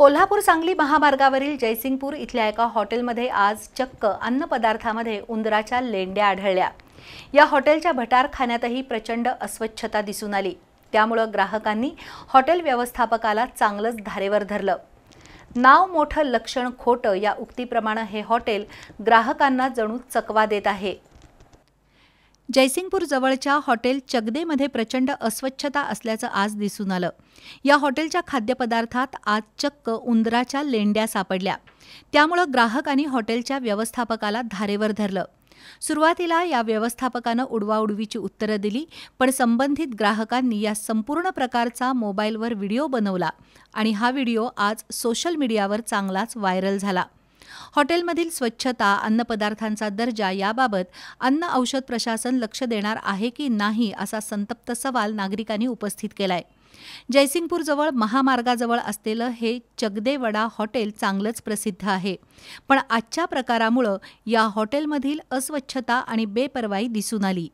कोल्हापूर सांगली महामार्गावरील जयसिंगपूर इथल्या एका हॉटेलमध्ये आज चक्क अन्नपदार्थामध्ये उंदराच्या लेंड्या आढळल्या या हॉटेलच्या भटारखान्यातही प्रचंड अस्वच्छता दिसून आली त्यामुळं ग्राहकांनी हॉटेल व्यवस्थापकाला चांगलंच धारेवर धरलं नाव मोठं लक्षण खोटं या उक्तीप्रमाणे हे हॉटेल ग्राहकांना जणू चकवा देत आहे जयसिंगपूर जवळच्या हॉटेल चगदेमध्ये प्रचंड अस्वच्छता असल्याचं आज दिसून आलं या हॉटेलच्या खाद्यपदार्थात आज चक्क उंदराच्या लेंड्या सापडल्या त्यामुळं ग्राहकांनी हॉटेलच्या व्यवस्थापकाला धारेवर धरलं सुरुवातीला या व्यवस्थापकानं उडवाउडवीची उत्तरं दिली पण संबंधित ग्राहकांनी या संपूर्ण प्रकारचा मोबाईलवर व्हिडिओ बनवला आणि हा व्हिडिओ आज सोशल मीडियावर चांगलाच व्हायरल झाला हॉटेलमधील स्वच्छता अन्नपदार्थांचा दर्जा याबाबत अन्न औषध प्रशासन लक्ष देणार आहे की नाही असा संतप्त सवाल नागरिकांनी उपस्थित केलाय जयसिंगपूरजवळ महामार्गाजवळ असलेलं हे चगदेवडा हॉटेल चांगलंच प्रसिद्ध आहे पण आजच्या प्रकारामुळं या हॉटेलमधील अस्वच्छता आणि बेपरवाई दिसून आली